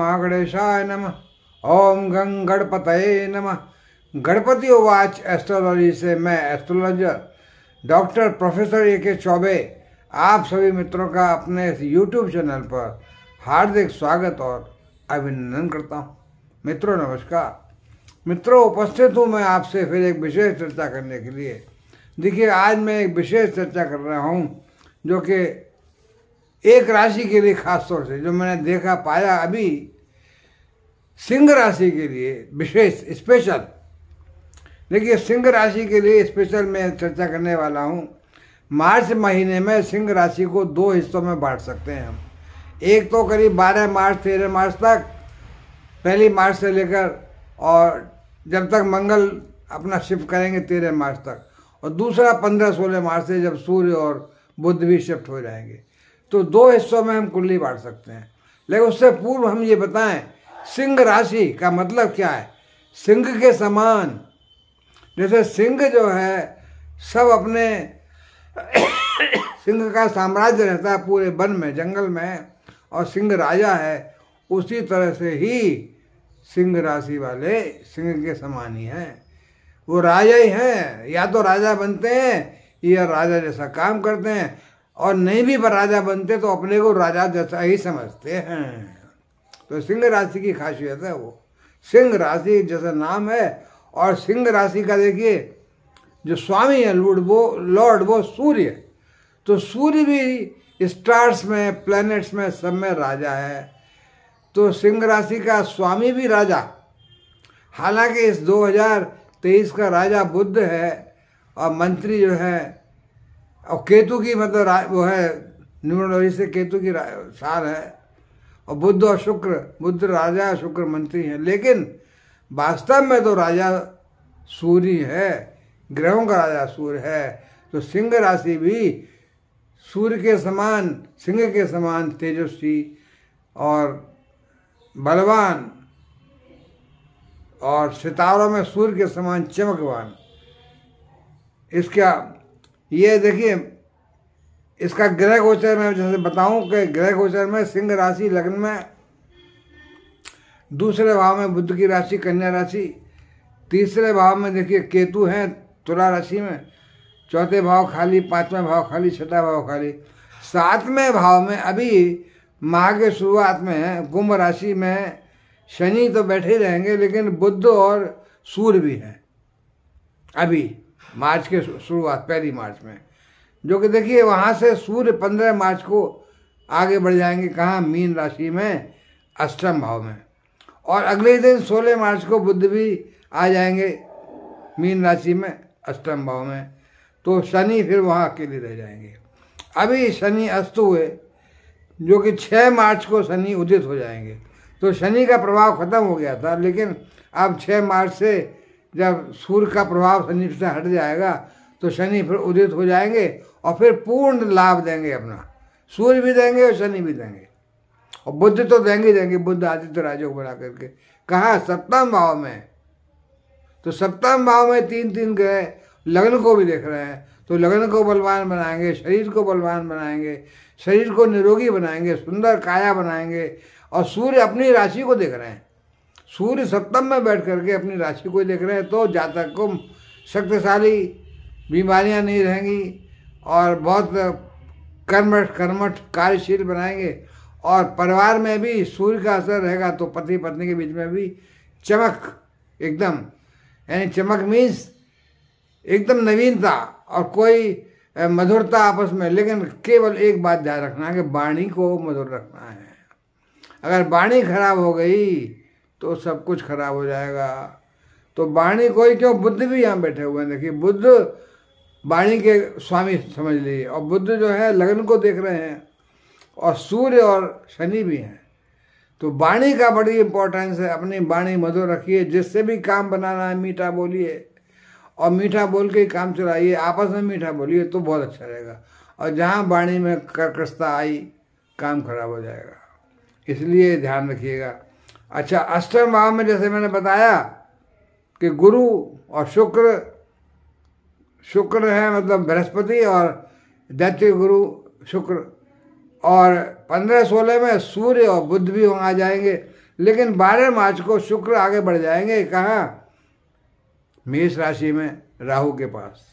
महागणेशाय नम ओम गंग गणपत नम गणपति वाच एस्ट्रोलॉजी से मैं एस्ट्रोलॉजर डॉक्टर प्रोफेसर ए के चौबे आप सभी मित्रों का अपने इस यूट्यूब चैनल पर हार्दिक स्वागत और अभिनंदन करता हूँ मित्रों नमस्कार मित्रों उपस्थित हूँ मैं आपसे फिर एक विशेष चर्चा करने के लिए देखिए आज मैं एक विशेष चर्चा कर रहा हूँ जो कि एक राशि के लिए खास तौर से जो मैंने देखा पाया अभी सिंह राशि के लिए विशेष स्पेशल देखिए सिंह राशि के लिए स्पेशल मैं चर्चा करने वाला हूँ मार्च महीने में सिंह राशि को दो हिस्सों में बांट सकते हैं हम एक तो करीब 12 मार्च तेरह मार्च तक पहली मार्च से लेकर और जब तक मंगल अपना शिफ्ट करेंगे तेरह मार्च तक और दूसरा पंद्रह सोलह मार्च से जब सूर्य और बुद्ध भी शिफ्ट हो जाएंगे तो दो हिस्सों में हम कुंडली बांट सकते हैं लेकिन उससे पूर्व हम ये बताएं सिंह राशि का मतलब क्या है सिंह के समान जैसे सिंह जो है सब अपने सिंह का साम्राज्य रहता है पूरे वन में जंगल में और सिंह राजा है उसी तरह से ही सिंह राशि वाले सिंह के समान ही हैं वो राजा ही हैं या तो राजा बनते हैं या राजा जैसा काम करते हैं और नहीं भी राजा बनते तो अपने को राजा जैसा ही समझते हैं तो सिंह राशि की खासियत है वो सिंह राशि जैसा नाम है और सिंह राशि का देखिए जो स्वामी है लूड वो लॉर्ड वो सूर्य तो सूर्य भी स्टार्स में प्लैनेट्स में सब में राजा है तो सिंह राशि का स्वामी भी राजा हालांकि इस 2023 का राजा बुद्ध है और मंत्री जो है और केतु की मतलब वो है न्यूमरोलॉजी से केतु की सार है और बुद्ध और शुक्र बुद्ध राजा शुक्र मंत्री हैं लेकिन वास्तव में तो राजा सूर्य है ग्रहों का राजा सूर्य है तो सिंह राशि भी सूर्य के समान सिंह के समान तेजस्वी और बलवान और सितारों में सूर्य के समान चमकवान इसका ये देखिए इसका ग्रह गोचर में जैसे बताऊं कि ग्रह गोचर में सिंह राशि लग्न में दूसरे भाव में बुद्ध की राशि कन्या राशि तीसरे भाव में देखिए केतु हैं तुला राशि में चौथे भाव खाली पांचवें भाव खाली छठा भाव खाली सातवें भाव में अभी माह के शुरुआत में कुंभ राशि में शनि तो बैठे रहेंगे लेकिन बुद्ध और सूर्य भी हैं अभी मार्च के शुरुआत पहली मार्च में जो कि देखिए वहाँ से सूर्य पंद्रह मार्च को आगे बढ़ जाएंगे कहाँ मीन राशि में अष्टम भाव में और अगले दिन सोलह मार्च को बुद्ध भी आ जाएंगे मीन राशि में अष्टम भाव में तो शनि फिर वहाँ अकेले रह जाएंगे अभी शनि अस्त हुए जो कि छः मार्च को शनि उदित हो जाएंगे तो शनि का प्रभाव खत्म हो गया था लेकिन अब छः मार्च से जब सूर्य का प्रभाव शनि से हट जाएगा तो शनि फिर उदित हो जाएंगे और फिर पूर्ण लाभ देंगे अपना सूर्य भी देंगे और शनि भी देंगे और बुद्ध तो देंगे ही देंगे बुद्ध आदित्य राजयोग बना करके कहा सप्तम भाव में तो सप्तम भाव में तीन तीन ग्रह लग्न को भी देख रहे हैं तो लग्न को बलवान बनाएंगे शरीर को बलवान बनाएंगे शरीर को निरोगी बनाएंगे सुंदर काया बनाएंगे और सूर्य अपनी राशि को देख रहे हैं सूर्य सप्तम में बैठ करके अपनी राशि को देख रहे हैं तो जातक को शक्तिशाली बीमारियां नहीं रहेंगी और बहुत कर्मठ कर्मठ कार्यशील बनाएंगे और परिवार में भी सूर्य का असर रहेगा तो पति पत्नी के बीच में भी चमक एकदम यानी चमक मीन्स एकदम नवीनता और कोई मधुरता आपस में लेकिन केवल एक बात ध्यान रखना है कि वाणी को मधुर रखना है अगर वाणी खराब हो गई तो सब कुछ खराब हो जाएगा तो वाणी कोई क्यों बुद्ध भी यहाँ बैठे हुए हैं देखिए बुद्ध वाणी के स्वामी समझ लीजिए और बुद्ध जो है लग्न को देख रहे हैं और सूर्य और शनि भी हैं तो वाणी का बड़ी इम्पोर्टेंस है अपनी वाणी मधुर रखिए जिससे भी काम बनाना है मीठा बोलिए और मीठा बोल के काम चलाइए आपस में मीठा बोलिए तो बहुत अच्छा रहेगा और जहाँ वाणी में कर्कशता आई काम खराब हो जाएगा इसलिए ध्यान रखिएगा अच्छा अष्टम भाव में जैसे मैंने बताया कि गुरु और शुक्र शुक्र है मतलब बृहस्पति और दैत्य गुरु शुक्र और पंद्रह सोलह में सूर्य और बुद्ध भी वहाँ आ जाएंगे लेकिन बारह मार्च को शुक्र आगे बढ़ जाएंगे कहाँ मेष राशि में राहु के पास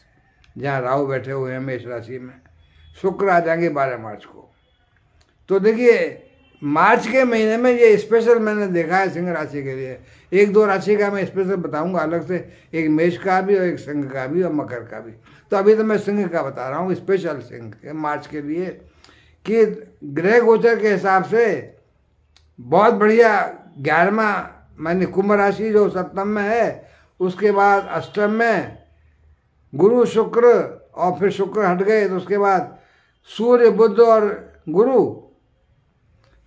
जहाँ राहु बैठे हुए हैं मेष राशि में शुक्र आ जाएंगे बारह मार्च को तो देखिए मार्च के महीने में ये स्पेशल मैंने देखा है सिंह राशि के लिए एक दो राशि का मैं स्पेशल बताऊंगा अलग से एक मेष का भी और एक सिंह का भी और मकर का भी तो अभी तो मैं सिंह का बता रहा हूँ स्पेशल सिंह के मार्च के लिए कि ग्रह गोचर के हिसाब से बहुत बढ़िया ग्यारहवा मैंने कुंभ राशि जो सप्तम में है उसके बाद अष्टम में गुरु शुक्र और फिर शुक्र हट गए तो उसके बाद सूर्य बुद्ध और गुरु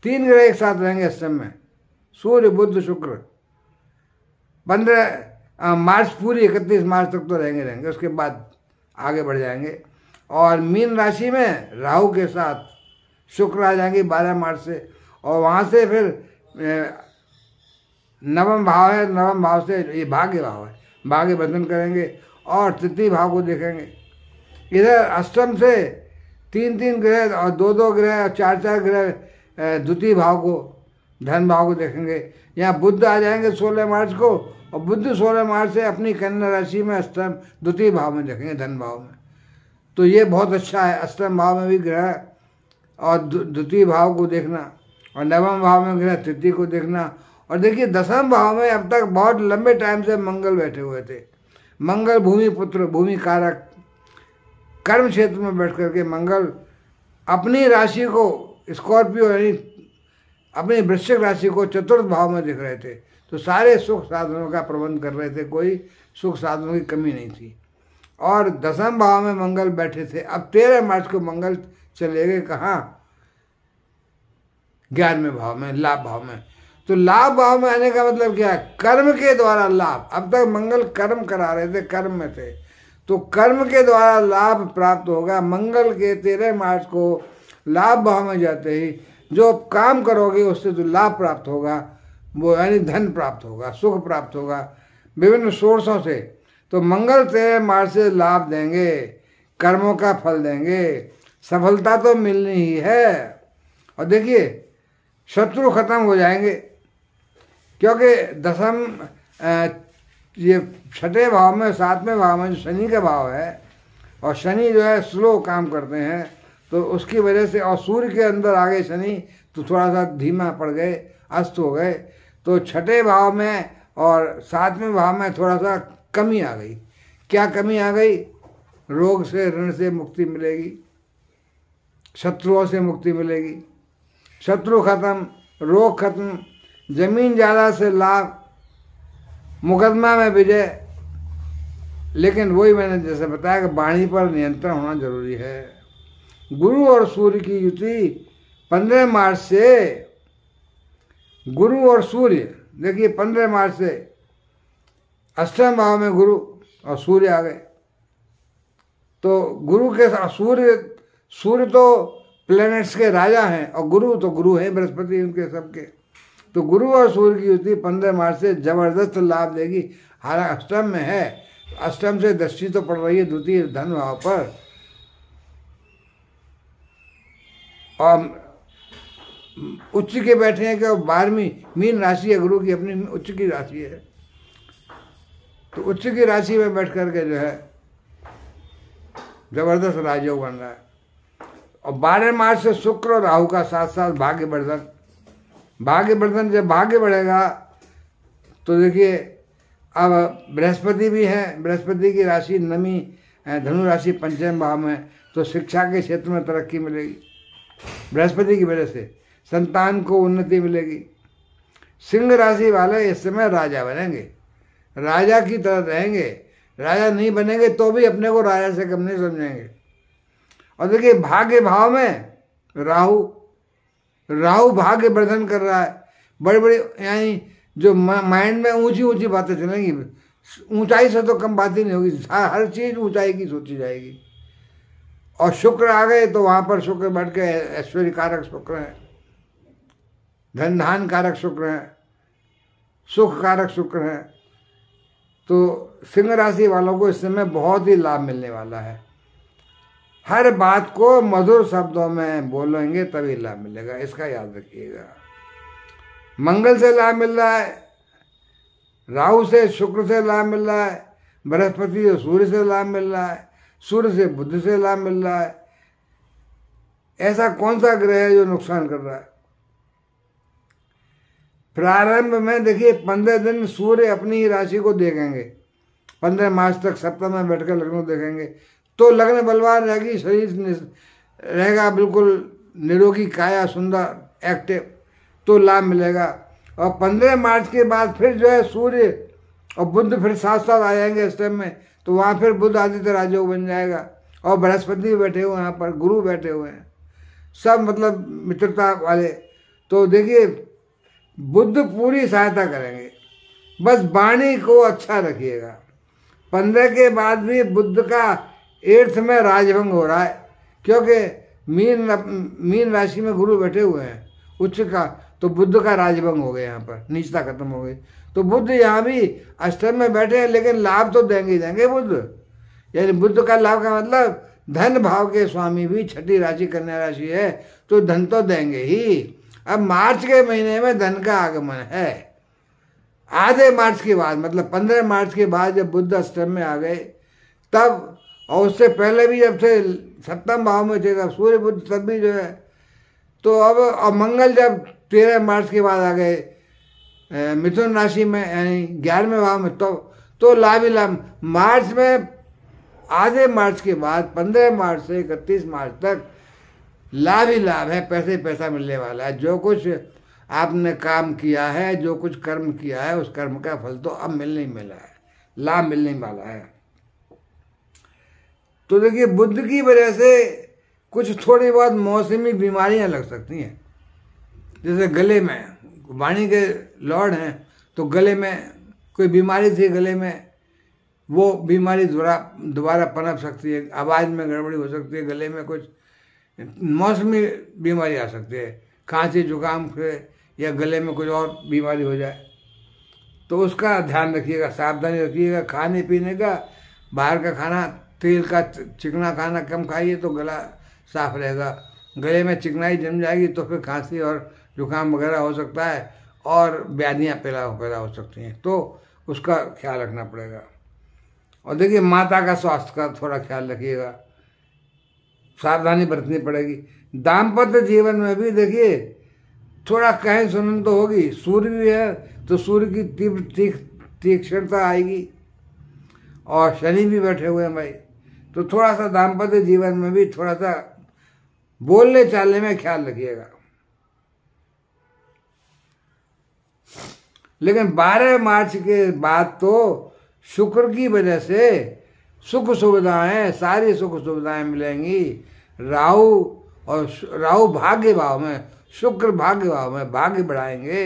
तीन ग्रह एक साथ रहेंगे इस समय सूर्य बुद्ध शुक्र पंद्रह मार्च पूरी इकतीस मार्च तक तो रहेंगे रहेंगे उसके बाद आगे बढ़ जाएंगे और मीन राशि में राहु के साथ शुक्र आ जाएंगे बारह मार्च से और वहाँ से फिर नवम भाव है नवम भाव से ये भाग्य भाव है भाग्य बंधन करेंगे और तृतीय भाव को देखेंगे इधर अष्टम से तीन तीन ग्रह और दो दो ग्रह और चार चार ग्रह द्वितीय भाव को धन भाव को देखेंगे यहाँ बुद्ध आ जाएंगे सोलह मार्च को और बुद्ध सोलह मार्च से अपनी कन्या राशि में अष्टम द्वितीय भाव में देखेंगे धन भाव में तो ये बहुत अच्छा है अष्टम भाव में भी ग्रह और द्वितीय भाव को देखना और नवम भाव में ग्रह तृतीय को देखना और देखिए दसम भाव में अब तक बहुत लंबे टाइम से मंगल बैठे हुए थे मंगल भूमि पुत्र भूमि कारक कर्म क्षेत्र में बैठ करके मंगल अपनी राशि को स्कॉर्पियो यानी अपने वृश्चिक राशि को चतुर्थ भाव में दिख रहे थे तो सारे सुख साधनों का प्रबंध कर रहे थे कोई सुख साधनों की कमी नहीं थी और दसम भाव में मंगल बैठे थे अब तेरह मार्च को मंगल चले गए कहाँ ग्यारहवें भाव में लाभ भाव में तो लाभ भाव में आने का मतलब क्या है कर्म के द्वारा लाभ अब तक मंगल कर्म करा रहे थे कर्म में थे तो कर्म के द्वारा लाभ प्राप्त होगा मंगल के तेरह मार्च को लाभ भाव में जाते ही जो आप काम करोगे उससे जो लाभ प्राप्त होगा वो यानी धन प्राप्त होगा सुख प्राप्त होगा विभिन्न सोर्सों से तो मंगल तेरह मार्च से लाभ देंगे कर्मों का फल देंगे सफलता तो मिलनी ही है और देखिए शत्रु खत्म हो जाएंगे क्योंकि दसम ये छठे भाव में सातवें भाव में जो शनि का भाव है और शनि जो है स्लो काम करते हैं तो उसकी वजह से और सूर्य के अंदर आ गए शनि तो थोड़ा सा धीमा पड़ गए अस्त हो गए तो छठे भाव में और सातवें भाव में थोड़ा सा कमी आ गई क्या कमी आ गई रोग से ऋण से मुक्ति मिलेगी शत्रुओं से मुक्ति मिलेगी शत्रु खत्म रोग खत्म जमीन ज़्यादा से लाभ मुकदमा में विजय लेकिन वही मैंने जैसे बताया कि वाणी पर नियंत्रण होना जरूरी है गुरु और सूर्य की युति पंद्रह मार्च से गुरु और सूर्य देखिए पंद्रह मार्च से अष्टम भाव में गुरु और सूर्य आ गए तो गुरु के साथ सूर्य सूर्य तो प्लैनेट्स के राजा हैं और गुरु तो गुरु हैं बृहस्पति उनके सबके तो गुरु और सूर्य की युति पंद्रह मार्च से जबरदस्त लाभ देगी हालांकि अष्टम में है अष्टम से दृष्टि तो पड़ रही है द्वितीय धन भाव पर और उच्च के बैठे हैं कि बारहवीं मीन राशि है गुरु की अपनी उच्च की राशि है तो उच्च की राशि में बैठ करके जो है जबरदस्त राजयोग बन रहा है और बारह मार्च से शुक्र और राहु का साथ साथ भाग्य वर्धन भाग्य वर्धन जब भाग्य बढ़ेगा तो देखिए अब बृहस्पति भी है बृहस्पति की राशि नमी धनु राशि पंचम भाव में तो शिक्षा के क्षेत्र में तरक्की मिलेगी बृहस्पति की वजह से संतान को उन्नति मिलेगी सिंह राशि वाले इस समय राजा बनेंगे राजा की तरह रहेंगे राजा नहीं बनेंगे तो भी अपने को राजा से कम नहीं समझेंगे और देखिए भाग्य भाव में राहु राहु भाग्य वर्धन कर रहा है बड़े बड़े यानी जो माइंड में ऊंची ऊंची बातें चलेंगी ऊंचाई से तो कम बात ही नहीं होगी हर चीज़ ऊंचाई की सोची जाएगी और शुक्र आ गए तो वहाँ पर शुक्र बढ़ के ऐश्वर्य कारक शुक्र है धन धान कारक शुक्र है सुख कारक शुक्र है तो सिंह राशि वालों को इस समय बहुत ही लाभ मिलने वाला है हर बात को मधुर शब्दों में बोलेंगे तभी लाभ मिलेगा इसका याद रखिएगा मंगल से लाभ मिल रहा है राहु से शुक्र से लाभ मिल रहा है बृहस्पति से सूर्य से लाभ मिल रहा है सूर्य से बुद्ध से लाभ मिल रहा है ऐसा कौन सा ग्रह है जो नुकसान कर रहा है प्रारंभ में देखिए पंद्रह दिन सूर्य अपनी ही राशि को देखेंगे पंद्रह मार्च तक सप्ताह में बैठकर लग्न देखेंगे तो लग्न बलवान रहेगी शरीर रहेगा बिल्कुल निरोगी काया सुंदर एक्टिव तो लाभ मिलेगा और पंद्रह मार्च के बाद फिर जो है सूर्य और बुद्ध फिर साथ साथ आ जाएंगे इस टाइम में तो वहाँ फिर बुद्ध आदित्य राजयोग बन जाएगा और बृहस्पति बैठे हुए यहाँ पर गुरु बैठे हुए हैं सब मतलब मित्रता वाले तो देखिए बुद्ध पूरी सहायता करेंगे बस वाणी को अच्छा रखिएगा पंद्रह के बाद भी बुद्ध का एर्थ में राजभंग हो रहा है क्योंकि मीन मीन राशि में गुरु बैठे हुए हैं उच्च का तो बुद्ध का राजभंग हो गया यहाँ पर नीचता खत्म हो गई तो बुद्ध यहाँ भी अष्टम में बैठे हैं लेकिन लाभ तो देंगे ही देंगे बुद्ध यानी बुद्ध का लाभ का मतलब धन भाव के स्वामी भी छठी राशि कन्या राशि है तो धन तो देंगे ही अब मार्च के महीने में धन का आगमन है आधे मार्च के बाद मतलब पंद्रह मार्च के बाद जब बुद्ध अष्टम में आ गए तब और उससे पहले भी जब से सप्तम भाव में थे तब सूर्य बुद्ध तब भी जो है तो अब और मंगल जब तेरह मार्च के बाद आ गए मिथुन राशि में यानी ग्यारहवें भाव में तो तो लाभ ही लाभ मार्च में आधे मार्च के बाद पंद्रह मार्च से इकतीस मार्च तक लाभ ही लाभ है पैसे पैसा मिलने वाला है जो कुछ आपने काम किया है जो कुछ कर्म किया है उस कर्म का फल तो अब मिलने ही मिला है लाभ मिलने वाला है तो देखिए बुद्ध की वजह से कुछ थोड़ी बहुत मौसमी बीमारियां लग सकती हैं जैसे गले में वाणी के लॉर्ड हैं तो गले में कोई बीमारी थी गले में वो बीमारी दोबारा दोबारा पनप सकती है आवाज़ में गड़बड़ी हो सकती है गले में कुछ मौसमी बीमारी आ सकती है खांसी जुकाम से या गले में कुछ और बीमारी हो जाए तो उसका ध्यान रखिएगा सावधानी रखिएगा खाने पीने का बाहर का खाना तेल का चिकना खाना कम खाइए तो गला साफ रहेगा गले में चिकनाई जम जाएगी तो फिर खांसी और जुकाम वगैरह हो सकता है और व्याधियाँ पैदा पैदा हो सकती हैं तो उसका ख्याल रखना पड़ेगा और देखिए माता का स्वास्थ्य का थोड़ा ख्याल रखिएगा सावधानी बरतनी पड़ेगी दाम्पत्य जीवन में भी देखिए थोड़ा कहें सुनन तो होगी सूर्य भी है तो सूर्य की तीव्र तीक्ष्णता आएगी और शनि भी बैठे हुए हैं भाई तो थोड़ा सा दाम्पत्य जीवन में भी थोड़ा सा बोलने चालने में ख्याल रखिएगा लेकिन 12 मार्च के बाद तो शुक्र की वजह से सुख सुविधाएं सारी सुख सुविधाएं मिलेंगी राहु और राहु भाग्य भाव में शुक्र भाग्य भाव में भाग्य बढ़ाएंगे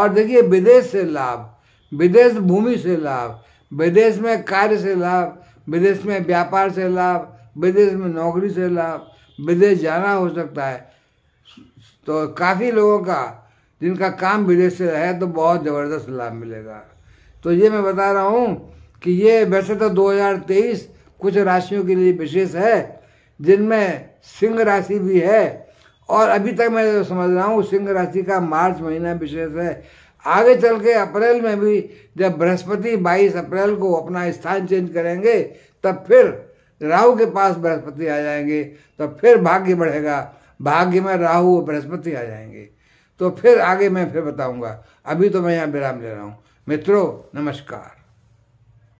और देखिए विदेश से लाभ विदेश भूमि से लाभ विदेश में कार्य से लाभ विदेश में व्यापार से लाभ विदेश में नौकरी से लाभ विदेश जाना हो सकता है तो काफ़ी लोगों का जिनका काम विदेश से है तो बहुत ज़बरदस्त लाभ मिलेगा तो ये मैं बता रहा हूँ कि ये वैसे तो 2023 कुछ राशियों के लिए विशेष है जिनमें सिंह राशि भी है और अभी तक मैं जो समझ रहा हूँ सिंह राशि का मार्च महीना विशेष है आगे चल के अप्रैल में भी जब बृहस्पति 22 अप्रैल को अपना स्थान चेंज करेंगे तब फिर राहु के पास बृहस्पति आ जाएंगे तब फिर भाग्य बढ़ेगा भाग्य में राहु और बृहस्पति आ जाएंगे तो फिर आगे मैं फिर बताऊंगा अभी तो मैं यहाँ विराम ले रहा हूँ मित्रों नमस्कार